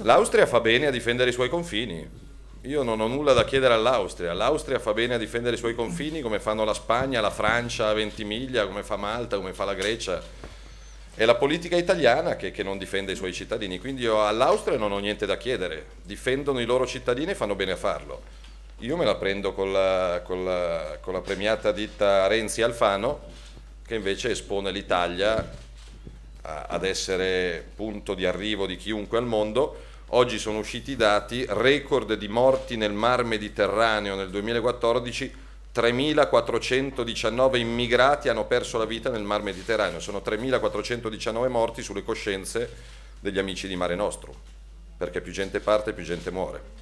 L'Austria fa bene a difendere i suoi confini. Io non ho nulla da chiedere all'Austria. L'Austria fa bene a difendere i suoi confini come fanno la Spagna, la Francia, a Ventimiglia, come fa Malta, come fa la Grecia. È la politica italiana che, che non difende i suoi cittadini. Quindi io all'Austria non ho niente da chiedere. Difendono i loro cittadini e fanno bene a farlo. Io me la prendo con la, con la, con la premiata ditta Renzi Alfano, che invece espone l'Italia ad essere punto di arrivo di chiunque al mondo. Oggi sono usciti i dati, record di morti nel Mar Mediterraneo nel 2014, 3.419 immigrati hanno perso la vita nel Mar Mediterraneo, sono 3.419 morti sulle coscienze degli amici di Mare Nostrum, perché più gente parte più gente muore.